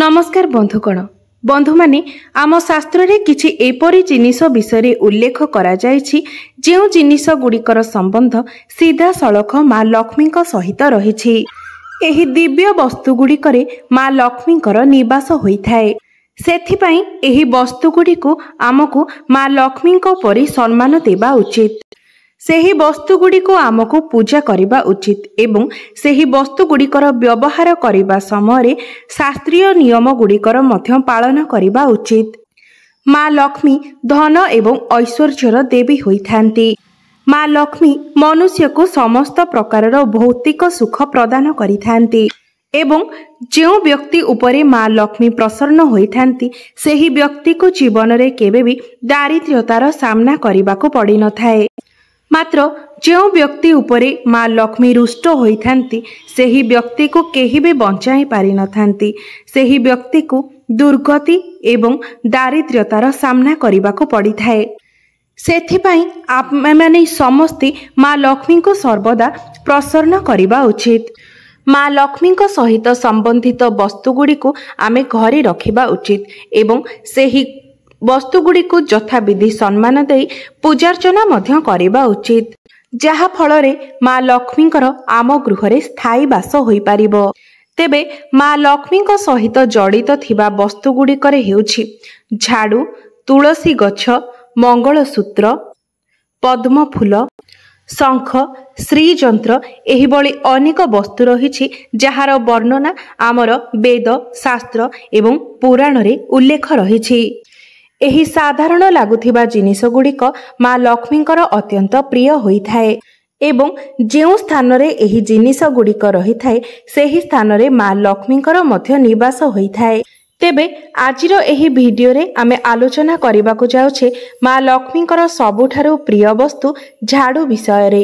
ନମସ୍କାର ବନ୍ଧୁଗଣ ବନ୍ଧୁମାନେ ଆମ ଶାସ୍ତ୍ରରେ କିଛି ଏପରି ଜିନିଷ ବିଷୟରେ ଉଲ୍ଲେଖ କରାଯାଇଛି ଯେଉଁ ଜିନିଷଗୁଡ଼ିକର ସମ୍ବନ୍ଧ ସିଧାସଳଖ ମା ଲକ୍ଷ୍ମୀଙ୍କ ସହିତ ରହିଛି ଏହି ଦିବ୍ୟ ବସ୍ତୁ ଗୁଡ଼ିକରେ ମା ଲକ୍ଷ୍ମୀଙ୍କର ନିବାସ ହୋଇଥାଏ ସେଥିପାଇଁ ଏହି ବସ୍ତୁଗୁଡ଼ିକୁ ଆମକୁ ମା ଲକ୍ଷ୍ମୀଙ୍କ ପରି ସମ୍ମାନ ଦେବା ଉଚିତ ସେହି ବସ୍ତୁଗୁଡ଼ିକୁ ଆମକୁ ପୂଜା କରିବା ଉଚିତ ଏବଂ ସେହି ବସ୍ତୁଗୁଡ଼ିକର ବ୍ୟବହାର କରିବା ସମୟରେ ଶାସ୍ତ୍ରୀୟ ନିୟମ ଗୁଡ଼ିକର ମଧ୍ୟ ପାଳନ କରିବା ଉଚିତ ମା ଲକ୍ଷ୍ମୀ ଧନ ଏବଂ ଐଶ୍ୱର୍ଯ୍ୟର ଦେବୀ ହୋଇଥାନ୍ତି ମା ଲକ୍ଷ୍ମୀ ମନୁଷ୍ୟକୁ ସମସ୍ତ ପ୍ରକାରର ଭୌତିକ ସୁଖ ପ୍ରଦାନ କରିଥାନ୍ତି ଏବଂ ଯେଉଁ ବ୍ୟକ୍ତି ଉପରେ ମା ଲକ୍ଷ୍ମୀ ପ୍ରସନ୍ନ ହୋଇଥାନ୍ତି ସେହି ବ୍ୟକ୍ତିକୁ ଜୀବନରେ କେବେ ବି ଦାରିଦ୍ର୍ୟତାର ସାମ୍ନା କରିବାକୁ ପଡ଼ିନଥାଏ ମାତ୍ର ଯେଉଁ ବ୍ୟକ୍ତି ଉପରେ ମା ଲକ୍ଷ୍ମୀ ରୁଷ୍ଟ ହୋଇଥାନ୍ତି ସେହି ବ୍ୟକ୍ତିକୁ କେହି ବି ବଞ୍ଚାଇ ପାରିନଥାନ୍ତି ସେହି ବ୍ୟକ୍ତିକୁ ଦୁର୍ଗତି ଏବଂ ଦାରିଦ୍ର୍ୟତାର ସାମ୍ନା କରିବାକୁ ପଡ଼ିଥାଏ ସେଥିପାଇଁ ଆମେମାନେ ସମସ୍ତେ ମା ଲକ୍ଷ୍ମୀଙ୍କୁ ସର୍ବଦା ପ୍ରସନ୍ନ କରିବା ଉଚିତ ମା ଲକ୍ଷ୍ମୀଙ୍କ ସହିତ ସମ୍ବନ୍ଧିତ ବସ୍ତୁଗୁଡ଼ିକୁ ଆମେ ଘରେ ରଖିବା ଉଚିତ ଏବଂ ସେହି ବସ୍ତୁଗୁଡ଼ିକୁ ଯଥାବିଧି ସମ୍ମାନ ଦେଇ ପୂଜାର୍ଚ୍ଚନା ମଧ୍ୟ କରିବା ଉଚିତ ଯାହା ଫଳରେ ମା ଲକ୍ଷ୍ମୀଙ୍କର ଆମ ଗୃହରେ ସ୍ଥାୟୀ ବାସ ହୋଇପାରିବ ତେବେ ମା ଲକ୍ଷ୍ମୀଙ୍କ ସହିତ ଜଡ଼ିତ ଥିବା ବସ୍ତୁ ଗୁଡ଼ିକରେ ହେଉଛି ଝାଡ଼ୁ ତୁଳସୀ ଗଛ ମଙ୍ଗଳସୂତ୍ର ପଦ୍ମଫୁଲ ଶଙ୍ଖ ଶ୍ରୀଯନ୍ତ୍ର ଏହିଭଳି ଅନେକ ବସ୍ତୁ ରହିଛି ଯାହାର ବର୍ଣ୍ଣନା ଆମର ବେଦ ଶାସ୍ତ୍ର ଏବଂ ପୁରାଣରେ ଉଲ୍ଲେଖ ରହିଛି ଏହି ସାଧାରଣ ଲାଗୁଥିବା ଜିନିଷଗୁଡ଼ିକ ମା ଲକ୍ଷ୍ମୀଙ୍କର ଅତ୍ୟନ୍ତ ପ୍ରିୟ ହୋଇଥାଏ ଏବଂ ଯେଉଁ ସ୍ଥାନରେ ଏହି ଜିନିଷଗୁଡ଼ିକ ରହିଥାଏ ସେହି ସ୍ଥାନରେ ମା ଲକ୍ଷ୍ମୀଙ୍କର ମଧ୍ୟ ନିବାସ ହୋଇଥାଏ ତେବେ ଆଜିର ଏହି ଭିଡ଼ିଓରେ ଆମେ ଆଲୋଚନା କରିବାକୁ ଯାଉଛେ ମା ଲକ୍ଷ୍ମୀଙ୍କର ସବୁଠାରୁ ପ୍ରିୟ ବସ୍ତୁ ଝାଡ଼ୁ ବିଷୟରେ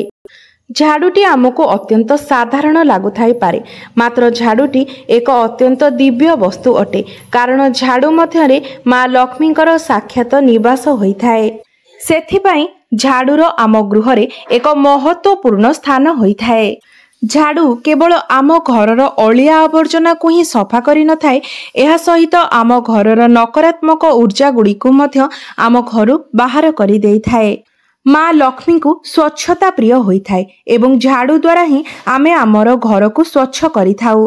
ଝାଡ଼ୁଟି ଆମକୁ ଅତ୍ୟନ୍ତ ସାଧାରଣ ଲାଗୁଥାଇପାରେ ମାତ୍ର ଝାଡ଼ୁଟି ଏକ ଅତ୍ୟନ୍ତ ଦିବ୍ୟ ବସ୍ତୁ ଅଟେ କାରଣ ଝାଡ଼ୁ ମଧ୍ୟରେ ମା ଲକ୍ଷ୍ମୀଙ୍କର ସାକ୍ଷାତ ନିବାସ ହୋଇଥାଏ ସେଥିପାଇଁ ଝାଡ଼ୁର ଆମ ଗୃହରେ ଏକ ମହତ୍ଵପୂର୍ଣ୍ଣ ସ୍ଥାନ ହୋଇଥାଏ ଝାଡ଼ୁ କେବଳ ଆମ ଘରର ଅଳିଆ ଆବର୍ଜନାକୁ ହିଁ ସଫା କରିନଥାଏ ଏହା ସହିତ ଆମ ଘରର ନକାରାତ୍ମକ ଉର୍ଜାଗୁଡ଼ିକୁ ମଧ୍ୟ ଆମ ଘରୁ ବାହାର କରିଦେଇଥାଏ ମା ଲକ୍ଷ୍ମୀଙ୍କୁ ସ୍ୱଚ୍ଛତା ପ୍ରିୟ ହୋଇଥାଏ ଏବଂ ଝାଡ଼ୁ ଦ୍ୱାରା ହିଁ ଆମେ ଆମର ଘରକୁ ସ୍ୱଚ୍ଛ କରିଥାଉ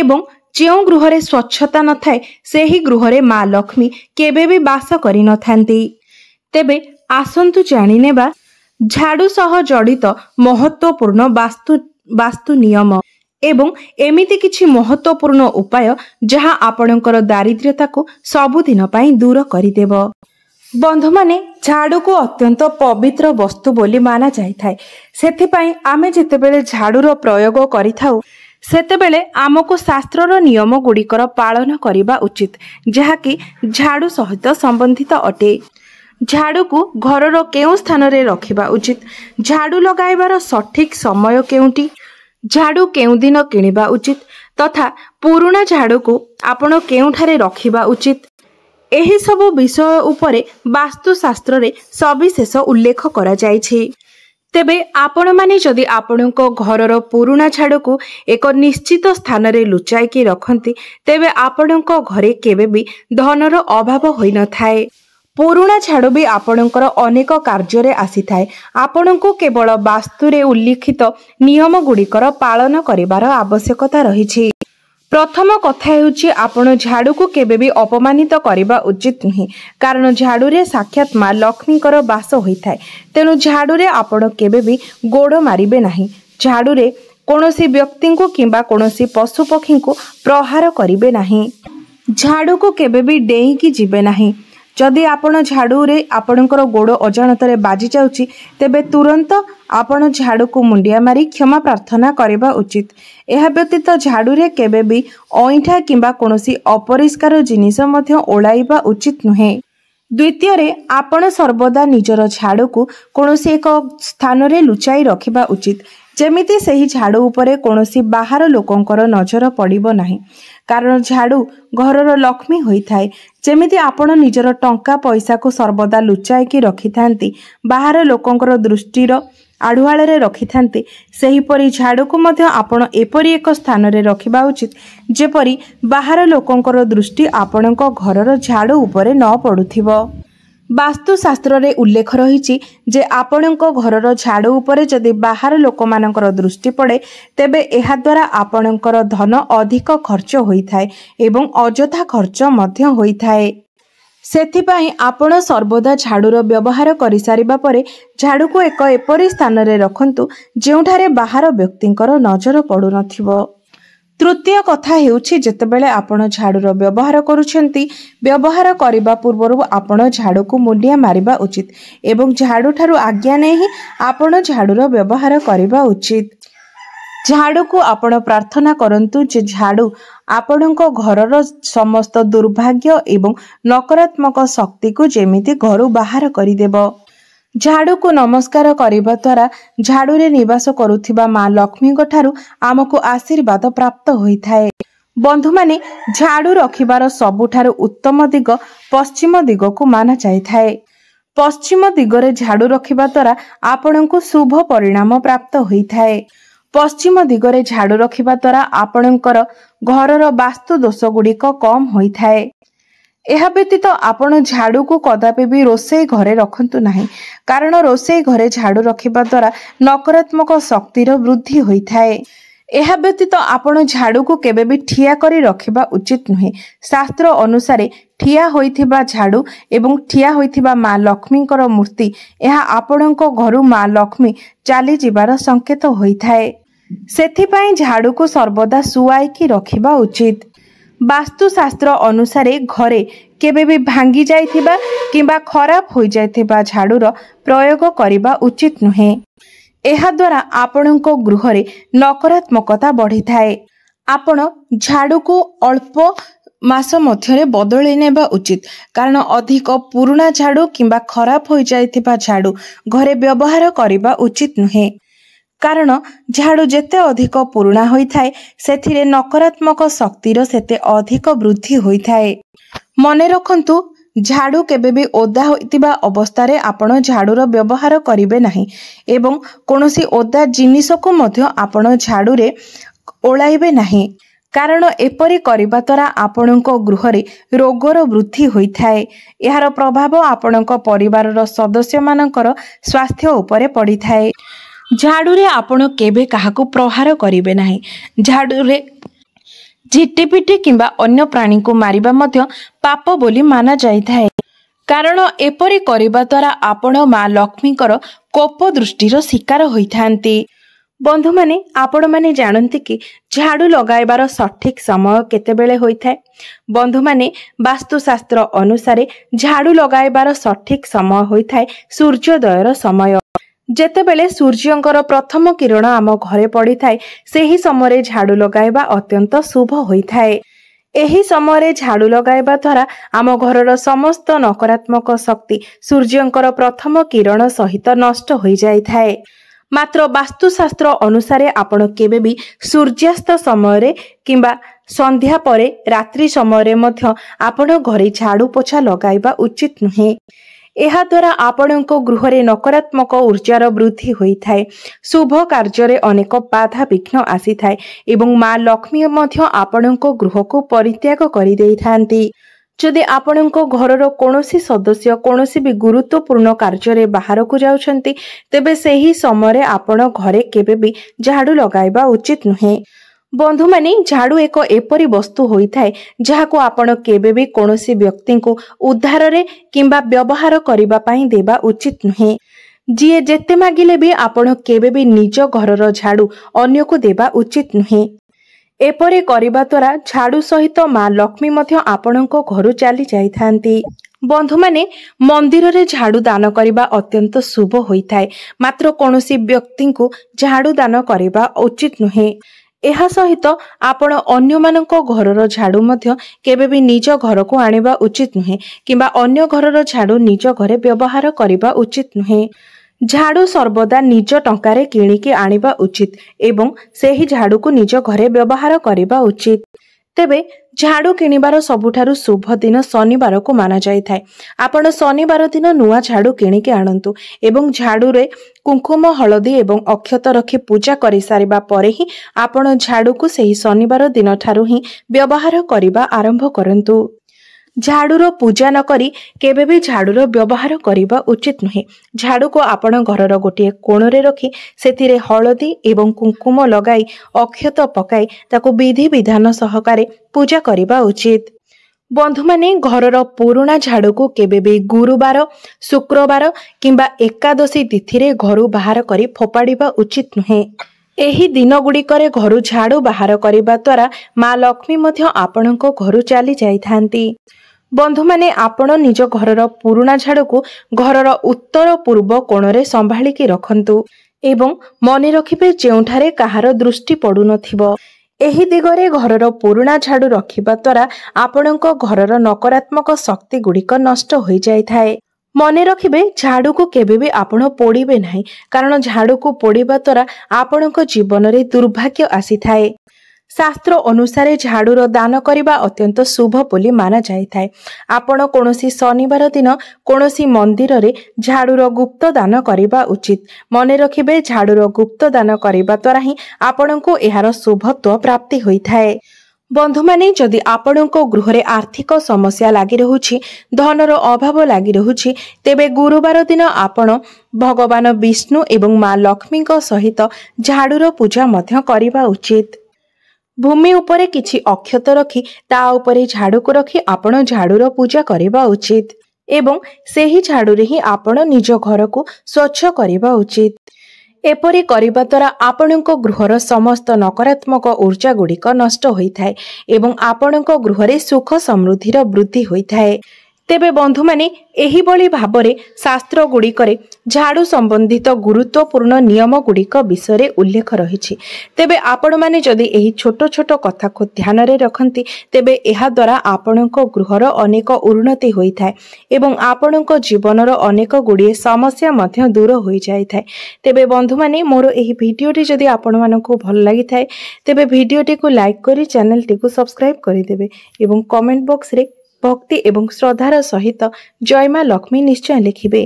ଏବଂ ଯେଉଁ ଗୃହରେ ସ୍ୱଚ୍ଛତା ନଥାଏ ସେହି ଗୃହରେ ମା ଲକ୍ଷ୍ମୀ କେବେ ବି ବାସ କରିନଥାନ୍ତି ତେବେ ଆସନ୍ତୁ ଜାଣିନେବା ଝାଡ଼ୁ ସହ ଜଡ଼ିତ ମହତ୍ତ୍ୱପୂର୍ଣ୍ଣ ବାସ୍ତୁ ବାସ୍ତୁ ନିୟମ ଏବଂ ଏମିତି କିଛି ମହତ୍ତ୍ୱପୂର୍ଣ୍ଣ ଉପାୟ ଯାହା ଆପଣଙ୍କର ଦାରିଦ୍ର୍ୟତାକୁ ସବୁଦିନ ପାଇଁ ଦୂର କରିଦେବ ବନ୍ଧୁମାନେ ଝାଡ଼ୁକୁ ଅତ୍ୟନ୍ତ ପବିତ୍ର ବସ୍ତୁ ବୋଲି ମାନା ଯାଇଥାଏ ସେଥିପାଇଁ ଆମେ ଯେତେବେଳେ ଝାଡ଼ୁର ପ୍ରୟୋଗ କରିଥାଉ ସେତେବେଳେ ଆମକୁ ଶାସ୍ତ୍ରର ନିୟମ ଗୁଡ଼ିକର ପାଳନ କରିବା ଉଚିତ ଯାହାକି ଝାଡ଼ୁ ସହିତ ସମ୍ବନ୍ଧିତ ଅଟେ ଝାଡ଼ୁକୁ ଘରର କେଉଁ ସ୍ଥାନରେ ରଖିବା ଉଚିତ ଝାଡ଼ୁ ଲଗାଇବାର ସଠିକ୍ ସମୟ କେଉଁଠି ଝାଡ଼ୁ କେଉଁ ଦିନ କିଣିବା ଉଚିତ ତଥା ପୁରୁଣା ଝାଡ଼ୁକୁ ଆପଣ କେଉଁଠାରେ ରଖିବା ଉଚିତ ଏହିସବୁ ବିଷୟ ଉପରେ ବାସ୍ତୁଶାସ୍ତ୍ରରେ ସବିଶେଷ ଉଲ୍ଲେଖ କରାଯାଇଛି ତେବେ ଆପଣମାନେ ଯଦି ଆପଣଙ୍କ ଘରର ପୁରୁଣା ଛାଡ଼କୁ ଏକ ନିଶ୍ଚିତ ସ୍ଥାନରେ ଲୁଚାଇକି ରଖନ୍ତି ତେବେ ଆପଣଙ୍କ ଘରେ କେବେ ବି ଧନର ଅଭାବ ହୋଇନଥାଏ ପୁରୁଣା ଛାଡ଼ ବି ଆପଣଙ୍କର ଅନେକ କାର୍ଯ୍ୟରେ ଆସିଥାଏ ଆପଣଙ୍କୁ କେବଳ ବାସ୍ତୁରେ ଉଲ୍ଲିଖିତ ନିୟମଗୁଡ଼ିକର ପାଳନ କରିବାର ଆବଶ୍ୟକତା ରହିଛି ପ୍ରଥମ କଥା ହେଉଛି ଆପଣ ଝାଡ଼ୁକୁ କେବେ ବି ଅପମାନିତ କରିବା ଉଚିତ ନୁହେଁ କାରଣ ଝାଡ଼ୁରେ ସାକ୍ଷାତ ମା ଲକ୍ଷ୍ମୀଙ୍କର ବାସ ହୋଇଥାଏ ତେଣୁ ଝାଡ଼ୁରେ ଆପଣ କେବେ ବି ଗୋଡ଼ ମାରିବେ ନାହିଁ ଝାଡ଼ୁରେ କୌଣସି ବ୍ୟକ୍ତିଙ୍କୁ କିମ୍ବା କୌଣସି ପଶୁପକ୍ଷୀଙ୍କୁ ପ୍ରହାର କରିବେ ନାହିଁ ଝାଡ଼ୁକୁ କେବେ ବି ଡେଇଁକି ଯିବେ ନାହିଁ ଯଦି ଆପଣ ଝାଡ଼ୁରେ ଆପଣଙ୍କର ଗୋଡ଼ ଅଜାଣତରେ ବାଜିଯାଉଛି ତେବେ ତୁରନ୍ତ ଆପଣ ଝାଡ଼ୁକୁ ମୁଣ୍ଡିଆ ମାରି କ୍ଷମା ପ୍ରାର୍ଥନା କରିବା ଉଚିତ ଏହା ବ୍ୟତୀତ ଝାଡ଼ୁରେ କେବେ ବି ଅଇଁଠା କିମ୍ବା କୌଣସି ଅପରିଷ୍କାର ଜିନିଷ ମଧ୍ୟ ଓଳାଇବା ଉଚିତ ନୁହେଁ ଦ୍ୱିତୀୟରେ ଆପଣ ସର୍ବଦା ନିଜର ଝାଡ଼ୁକୁ କୌଣସି ଏକ ସ୍ଥାନରେ ଲୁଚାଇ ରଖିବା ଉଚିତ ଯେମିତି ସେହି ଝାଡ଼ୁ ଉପରେ କୌଣସି ବାହାର ଲୋକଙ୍କର ନଜର ପଡ଼ିବ ନାହିଁ କାରଣ ଝାଡ଼ୁ ଘରର ଲକ୍ଷ୍ମୀ ହୋଇଥାଏ ଯେମିତି ଆପଣ ନିଜର ଟଙ୍କା ପଇସାକୁ ସର୍ବଦା ଲୁଚାଇକି ରଖିଥାନ୍ତି ବାହାର ଲୋକଙ୍କର ଦୃଷ୍ଟିର ଆଢୁଆଳରେ ରଖିଥାନ୍ତି ସେହିପରି ଝାଡ଼ୁକୁ ମଧ୍ୟ ଆପଣ ଏପରି ଏକ ସ୍ଥାନରେ ରଖିବା ଉଚିତ ଯେପରି ବାହାର ଲୋକଙ୍କର ଦୃଷ୍ଟି ଆପଣଙ୍କ ଘରର ଝାଡ଼ୁ ଉପରେ ନ ପଡ଼ୁଥିବ ବାସ୍ତୁଶାସ୍ତ୍ରରେ ଉଲ୍ଲେଖ ରହିଛି ଯେ ଆପଣଙ୍କ ଘରର ଝାଡ଼ୁ ଉପରେ ଯଦି ବାହାର ଲୋକମାନଙ୍କର ଦୃଷ୍ଟି ପଡ଼େ ତେବେ ଏହାଦ୍ୱାରା ଆପଣଙ୍କର ଧନ ଅଧିକ ଖର୍ଚ୍ଚ ହୋଇଥାଏ ଏବଂ ଅଯଥା ଖର୍ଚ୍ଚ ମଧ୍ୟ ହୋଇଥାଏ ସେଥିପାଇଁ ଆପଣ ସର୍ବଦା ଝାଡ଼ୁର ବ୍ୟବହାର କରିସାରିବା ପରେ ଝାଡ଼ୁକୁ ଏକ ଏପରି ସ୍ଥାନରେ ରଖନ୍ତୁ ଯେଉଁଠାରେ ବାହାର ବ୍ୟକ୍ତିଙ୍କର ନଜର ପଡ଼ୁନଥିବ ତୃତୀୟ କଥା ହେଉଛି ଯେତେବେଳେ ଆପଣ ଝାଡ଼ୁର ବ୍ୟବହାର କରୁଛନ୍ତି ବ୍ୟବହାର କରିବା ପୂର୍ବରୁ ଆପଣ ଝାଡ଼ୁକୁ ମୁଣ୍ଡିଆ ମାରିବା ଉଚିତ ଏବଂ ଝାଡ଼ୁଠାରୁ ଆଜ୍ଞା ନେଇ ହିଁ ଆପଣ ଝାଡ଼ୁର ବ୍ୟବହାର କରିବା ଉଚିତ ଝାଡ଼ୁକୁ ଆପଣ ପ୍ରାର୍ଥନା କରନ୍ତୁ ଯେ ଝାଡ଼ୁ ଆପଣଙ୍କ ଘରର ସମସ୍ତ ଦୁର୍ଭାଗ୍ୟ ଏବଂ ନକାରାତ୍ମକ ଶକ୍ତିକୁ ଯେମିତି ଘରୁ ବାହାର କରିଦେବ ଝାଡ଼ୁକୁ ନମସ୍କାର କରିବା ଦ୍ୱାରା ଝାଡ଼ୁରେ ନିବାସ କରୁଥିବା ମା ଲକ୍ଷ୍ମୀଙ୍କ ଠାରୁ ଆମକୁ ଆଶୀର୍ବାଦ ପ୍ରାପ୍ତ ହୋଇଥାଏ ବନ୍ଧୁମାନେ ଝାଡ଼ୁ ରଖିବାର ସବୁଠାରୁ ଉତ୍ତମ ଦିଗ ପଶ୍ଚିମ ଦିଗକୁ ମାନା ଯାଇଥାଏ ପଶ୍ଚିମ ଦିଗରେ ଝାଡ଼ୁ ରଖିବା ଦ୍ୱାରା ଆପଣଙ୍କୁ ଶୁଭ ପରିଣାମ ପ୍ରାପ୍ତ ହୋଇଥାଏ ପଶ୍ଚିମ ଦିଗରେ ଝାଡୁ ରଖିବା ଦ୍ୱାରା ଆପଣଙ୍କର ଘରର ବାସ୍ତୁ ଦୋଷ ଗୁଡ଼ିକ କମ୍ ହୋଇଥାଏ ଏହା ବ୍ୟତୀତ ଆପଣ ଝାଡୁକୁ କଦାପି ବି ରୋଷେଇ ଘରେ ରଖନ୍ତୁ ନାହିଁ କାରଣ ରୋଷେଇ ଘରେ ଝାଡୁ ରଖିବା ଦ୍ୱାରା ନକାରାତ୍ମକ ଶକ୍ତିର ବୃଦ୍ଧି ହୋଇଥାଏ ଏହା ବ୍ୟତୀତ ଆପଣ ଝାଡୁକୁ କେବେ ବି ଠିଆ କରି ରଖିବା ଉଚିତ ନୁହେଁ ଶାସ୍ତ୍ର ଅନୁସାରେ ଠିଆ ହୋଇଥିବା ଝାଡୁ ଏବଂ ଠିଆ ହୋଇଥିବା ମା ଲକ୍ଷ୍ମୀଙ୍କର ମୂର୍ତ୍ତି ଏହା ଆପଣଙ୍କ ଘରୁ ମା ଲକ୍ଷ୍ମୀ ଚାଲିଯିବାର ସଙ୍କେତ ହୋଇଥାଏ ସେଥିପାଇଁ ଝାଡ଼ୁକୁ ସର୍ବଦା ଶୁଆଇକି ରଖିବା ଉଚିତ ବାସ୍ତୁଶାସ୍ତ୍ର ଅନୁସାରେ ଘରେ କେବେ ବି ଭାଙ୍ଗି ଯାଇଥିବା କିମ୍ବା ଖରାପ ହୋଇଯାଇଥିବା ଝାଡ଼ୁର ପ୍ରୟୋଗ କରିବା ଉଚିତ ନୁହେଁ ଏହାଦ୍ୱାରା ଆପଣଙ୍କ ଗୃହରେ ନକାରାତ୍ମକତା ବଢ଼ିଥାଏ ଆପଣ ଝାଡ଼ୁକୁ ଅଳ୍ପ ମାସ ମଧ୍ୟରେ ବଦଳେଇ ନେବା ଉଚିତ କାରଣ ଅଧିକ ପୁରୁଣା ଝାଡ଼ୁ କିମ୍ବା ଖରାପ ହୋଇଯାଇଥିବା ଝାଡ଼ୁ ଘରେ ବ୍ୟବହାର କରିବା ଉଚିତ ନୁହେଁ କାରଣ ଝାଡ଼ୁ ଯେତେ ଅଧିକ ପୁରୁଣା ହୋଇଥାଏ ସେଥିରେ ନକାରାତ୍ମକ ଶକ୍ତିର ସେତେ ଅଧିକ ବୃଦ୍ଧି ହୋଇଥାଏ ମନେ ରଖନ୍ତୁ ଝାଡ଼ୁ କେବେ ବି ଓଦା ହୋଇଥିବା ଅବସ୍ଥାରେ ଆପଣ ଝାଡ଼ୁର ବ୍ୟବହାର କରିବେ ନାହିଁ ଏବଂ କୌଣସି ଓଦା ଜିନିଷକୁ ମଧ୍ୟ ଆପଣ ଝାଡ଼ୁରେ ଓଳାଇବେ ନାହିଁ କାରଣ ଏପରି କରିବା ଦ୍ୱାରା ଆପଣଙ୍କ ଗୃହରେ ରୋଗର ବୃଦ୍ଧି ହୋଇଥାଏ ଏହାର ପ୍ରଭାବ ଆପଣଙ୍କ ପରିବାରର ସଦସ୍ୟମାନଙ୍କର ସ୍ୱାସ୍ଥ୍ୟ ଉପରେ ପଡ଼ିଥାଏ ଝାଡ଼ୁରେ ଆପଣ କେବେ କାହାକୁ ପ୍ରହାର କରିବେ ନାହିଁ ଝାଡ଼ୁରେ ଝିଟି ପିଟି କିମ୍ବା ଅନ୍ୟ ପ୍ରାଣୀଙ୍କୁ ମାରିବା ମଧ୍ୟ ପାପ ବୋଲି ମାନାଯାଇଥାଏ କାରଣ ଏପରି କରିବା ଦ୍ୱାରା ଆପଣ ମା ଲକ୍ଷ୍ମୀଙ୍କର କୋପ ଦୃଷ୍ଟିର ଶିକାର ହୋଇଥାନ୍ତି ବନ୍ଧୁମାନେ ଆପଣମାନେ ଜାଣନ୍ତି କି ଝାଡ଼ୁ ଲଗାଇବାର ସଠିକ୍ ସମୟ କେତେବେଳେ ହୋଇଥାଏ ବନ୍ଧୁମାନେ ବାସ୍ତୁଶାସ୍ତ୍ର ଅନୁସାରେ ଝାଡ଼ୁ ଲଗାଇବାର ସଠିକ୍ ସମୟ ହୋଇଥାଏ ସୂର୍ଯ୍ୟୋଦୟର ସମୟ ଯେତେବେଳେ ସୂର୍ଯ୍ୟଙ୍କର ପ୍ରଥମ କିରଣ ଆମ ଘରେ ପଡ଼ିଥାଏ ସେହି ସମୟରେ ଝାଡ଼ୁ ଲଗାଇବା ଅତ୍ୟନ୍ତ ଶୁଭ ହୋଇଥାଏ ଏହି ସମୟରେ ଝାଡ଼ୁ ଲଗାଇବା ଦ୍ୱାରା ଆମ ଘରର ସମସ୍ତ ନକାରାତ୍ମକ ଶକ୍ତି ସୂର୍ଯ୍ୟଙ୍କର ପ୍ରଥମ କିରଣ ସହିତ ନଷ୍ଟ ହୋଇଯାଇଥାଏ ମାତ୍ର ବାସ୍ତୁଶାସ୍ତ୍ର ଅନୁସାରେ ଆପଣ କେବେ ବି ସୂର୍ଯ୍ୟାସ୍ତ ସମୟରେ କିମ୍ବା ସନ୍ଧ୍ୟା ପରେ ରାତ୍ରି ସମୟରେ ମଧ୍ୟ ଆପଣ ଘରେ ଝାଡ଼ୁ ପୋଛା ଲଗାଇବା ଉଚିତ ନୁହେଁ ଏହା ଏହାଦ୍ୱାରା ଆପଣଙ୍କ ଗୃହରେ ନକାରାତ୍ମକ ଉର୍ଜାର ବୃଦ୍ଧି ହୋଇଥାଏ ଶୁଭ କାର୍ଯ୍ୟରେ ଅନେକ ବାଧା ବିଘ୍ନ ଆସିଥାଏ ଏବଂ ମା ଲକ୍ଷ୍ମୀ ମଧ୍ୟ ଆପଣଙ୍କ ଗୃହକୁ ପରିତ୍ୟାଗ କରିଦେଇଥାନ୍ତି ଯଦି ଆପଣଙ୍କ ଘରର କୌଣସି ସଦସ୍ୟ କୌଣସି ବି ଗୁରୁତ୍ୱପୂର୍ଣ୍ଣ କାର୍ଯ୍ୟରେ ବାହାରକୁ ଯାଉଛନ୍ତି ତେବେ ସେହି ସମୟରେ ଆପଣ ଘରେ କେବେ ବି ଝାଡୁ ଲଗାଇବା ଉଚିତ ନୁହେଁ ବନ୍ଧୁମାନେ ଝାଡ଼ୁ ଏକ ଏପରି ବସ୍ତୁ ହୋଇଥାଏ ଯାହାକୁ ଆପଣ କେବେ ବି କୌଣସି ବ୍ୟକ୍ତିଙ୍କୁ ଉଦ୍ଧାରରେ କିମ୍ବା ବ୍ୟବହାର କରିବା ପାଇଁ ଦେବା ଉଚିତ ନୁହେଁ ଯିଏ ଯେତେ ମାଗିଲେ ବି ଆପଣ କେବେ ବି ନିଜ ଘରର ଝାଡ଼ୁ ଅନ୍ୟକୁ ଦେବା ଉଚିତ ନୁହେଁ ଏପରି କରିବା ଦ୍ୱାରା ଝାଡ଼ୁ ସହିତ ମା ଲକ୍ଷ୍ମୀ ମଧ୍ୟ ଆପଣଙ୍କ ଘରୁ ଚାଲି ଯାଇଥାନ୍ତି ବନ୍ଧୁମାନେ ମନ୍ଦିରରେ ଝାଡ଼ୁ ଦାନ କରିବା ଅତ୍ୟନ୍ତ ଶୁଭ ହୋଇଥାଏ ମାତ୍ର କୌଣସି ବ୍ୟକ୍ତିଙ୍କୁ ଝାଡ଼ୁ ଦାନ କରିବା ଉଚିତ ନୁହେଁ ଏହା ସହିତ ଆପଣ ଅନ୍ୟମାନଙ୍କ ଘରର ଝାଡ଼ୁ ମଧ୍ୟ କେବେ ବି ନିଜ ଘରକୁ ଆଣିବା ଉଚିତ ନୁହେଁ କିମ୍ବା ଅନ୍ୟ ଘରର ଝାଡ଼ୁ ନିଜ ଘରେ ବ୍ୟବହାର କରିବା ଉଚିତ ନୁହେଁ ଝାଡ଼ୁ ସର୍ବଦା ନିଜ ଟଙ୍କାରେ କିଣିକି ଆଣିବା ଉଚିତ ଏବଂ ସେହି ଝାଡ଼ୁକୁ ନିଜ ଘରେ ବ୍ୟବହାର କରିବା ଉଚିତ ତେବେ ଝାଡୁ କିଣିବାର ସବୁଠାରୁ ଶୁଭ ଦିନ ଶନିବାରକୁ ମାନାଯାଇଥାଏ ଆପଣ ଶନିବାର ଦିନ ନୂଆ ଝାଡୁ କିଣିକି ଆଣନ୍ତୁ ଏବଂ ଝାଡୁରେ କୁଙ୍କୁମ ହଳଦୀ ଏବଂ ଅକ୍ଷତ ରଖି ପୂଜା କରିସାରିବା ପରେ ହିଁ ଆପଣ ଝାଡୁକୁ ସେହି ଶନିବାର ଦିନଠାରୁ ହିଁ ବ୍ୟବହାର କରିବା ଆରମ୍ଭ କରନ୍ତୁ ଝାଡ଼ୁର ପୂଜା ନ କରି କେବେ ବି ଝାଡ଼ୁର ବ୍ୟବହାର କରିବା ଉଚିତ ନୁହେଁ ଝାଡ଼ୁକୁ ଆପଣ ଘରର ଗୋଟିଏ କୋଣରେ ରଖି ସେଥିରେ ହଳଦୀ ଏବଂ କୁଙ୍କୁମ ଲଗାଇ ଅକ୍ଷତ ପକାଇ ତାକୁ ବିଧିବିଧାନ ସହକାରେ ପୂଜା କରିବା ଉଚିତ ବନ୍ଧୁମାନେ ଘରର ପୁରୁଣା ଝାଡ଼ୁକୁ କେବେ ବି ଗୁରୁବାର ଶୁକ୍ରବାର କିମ୍ବା ଏକାଦଶୀ ତିଥିରେ ଘରୁ ବାହାର କରି ଫୋପାଡ଼ିବା ଉଚିତ ନୁହେଁ ଏହି ଦିନ ଗୁଡ଼ିକରେ ଘରୁ ଝାଡ଼ୁ ବାହାର କରିବା ଦ୍ୱାରା ମା ଲକ୍ଷ୍ମୀ ମଧ୍ୟ ଆପଣଙ୍କ ଘରୁ ଚାଲି ଯାଇଥାନ୍ତି ବନ୍ଧୁମାନେ ଆପଣ ନିଜ ଘରର ପୁରୁଣା ଝାଡ଼ୁକୁ ଘରର ଉତ୍ତର ପୂର୍ବ କୋଣରେ ସମ୍ଭାଳିକି ରଖନ୍ତୁ ଏବଂ ମନେ ରଖିବେ ଯେଉଁଠାରେ କାହାର ଦୃଷ୍ଟି ପଡ଼ୁନଥିବ ଏହି ଦିଗରେ ଘରର ପୁରୁଣା ଝାଡ଼ୁ ରଖିବା ଦ୍ୱାରା ଆପଣଙ୍କ ଘରର ନକାରାତ୍ମକ ଶକ୍ତି ଗୁଡ଼ିକ ନଷ୍ଟ ହୋଇଯାଇଥାଏ ମନେ ରଖିବେ ଝାଡ଼ୁକୁ କେବେ ବି ଆପଣ ପୋଡ଼ିବେ ନାହିଁ କାରଣ ଝାଡ଼ୁକୁ ପୋଡ଼ିବା ଦ୍ୱାରା ଆପଣଙ୍କ ଜୀବନରେ ଦୁର୍ଭାଗ୍ୟ ଆସିଥାଏ ଶାସ୍ତ୍ର ଅନୁସାରେ ଝାଡ଼ୁର ଦାନ କରିବା ଅତ୍ୟନ୍ତ ଶୁଭ ବୋଲି ମାନାଯାଇଥାଏ ଆପଣ କୌଣସି ଶନିବାର ଦିନ କୌଣସି ମନ୍ଦିରରେ ଝାଡ଼ୁର ଗୁପ୍ତ ଦାନ କରିବା ଉଚିତ ମନେ ରଖିବେ ଝାଡ଼ୁର ଗୁପ୍ତ ଦାନ କରିବା ଦ୍ୱାରା ହିଁ ଆପଣଙ୍କୁ ଏହାର ଶୁଭତ୍ୱ ପ୍ରାପ୍ତି ହୋଇଥାଏ ବନ୍ଧୁମାନେ ଯଦି ଆପଣଙ୍କ ଗୃହରେ ଆର୍ଥିକ ସମସ୍ୟା ଲାଗି ରହୁଛି ଧନର ଅଭାବ ଲାଗି ରହୁଛି ତେବେ ଗୁରୁବାର ଦିନ ଆପଣ ଭଗବାନ ବିଷ୍ଣୁ ଏବଂ ମା ଲକ୍ଷ୍ମୀଙ୍କ ସହିତ ଝାଡ଼ୁର ପୂଜା ମଧ୍ୟ କରିବା ଉଚିତ ଭୂମି ଉପରେ କିଛି ଅକ୍ଷତ ରଖି ତା ଉପରେ ଝାଡ଼ୁକୁ ରଖି ଆପଣ ଝାଡ଼ୁର ପୂଜା କରିବା ଉଚିତ ଏବଂ ସେହି ଝାଡ଼ୁରେ ହିଁ ଆପଣ ନିଜ ଘରକୁ ସ୍ୱଚ୍ଛ କରିବା ଉଚିତ ଏପରି କରିବା ଦ୍ୱାରା ଆପଣଙ୍କ ଗୃହର ସମସ୍ତ ନକାରାତ୍ମକ ଉର୍ଜାଗୁଡ଼ିକ ନଷ୍ଟ ହୋଇଥାଏ ଏବଂ ଆପଣଙ୍କ ଗୃହରେ ସୁଖ ସମୃଦ୍ଧିର ବୃଦ୍ଧି ହୋଇଥାଏ ତେବେ ବନ୍ଧୁମାନେ ଏହିଭଳି ଭାବରେ ଶାସ୍ତ୍ରଗୁଡ଼ିକରେ ଝାଡ଼ୁ ସମ୍ବନ୍ଧିତ ଗୁରୁତ୍ୱପୂର୍ଣ୍ଣ ନିୟମଗୁଡ଼ିକ ବିଷୟରେ ଉଲ୍ଲେଖ ରହିଛି ତେବେ ଆପଣମାନେ ଯଦି ଏହି ଛୋଟ ଛୋଟ କଥାକୁ ଧ୍ୟାନରେ ରଖନ୍ତି ତେବେ ଏହାଦ୍ୱାରା ଆପଣଙ୍କ ଗୃହର ଅନେକ ଉନ୍ନତି ହୋଇଥାଏ ଏବଂ ଆପଣଙ୍କ ଜୀବନର ଅନେକ ଗୁଡ଼ିଏ ସମସ୍ୟା ମଧ୍ୟ ଦୂର ହୋଇଯାଇଥାଏ ତେବେ ବନ୍ଧୁମାନେ ମୋର ଏହି ଭିଡ଼ିଓଟି ଯଦି ଆପଣମାନଙ୍କୁ ଭଲ ଲାଗିଥାଏ ତେବେ ଭିଡ଼ିଓଟିକୁ ଲାଇକ୍ କରି ଚ୍ୟାନେଲଟିକୁ ସବସ୍କ୍ରାଇବ୍ କରିଦେବେ ଏବଂ କମେଣ୍ଟ ବକ୍ସରେ भक्ति एवं श्रद्धार सहित जयमा लक्ष्मी निश्चय लेखिबे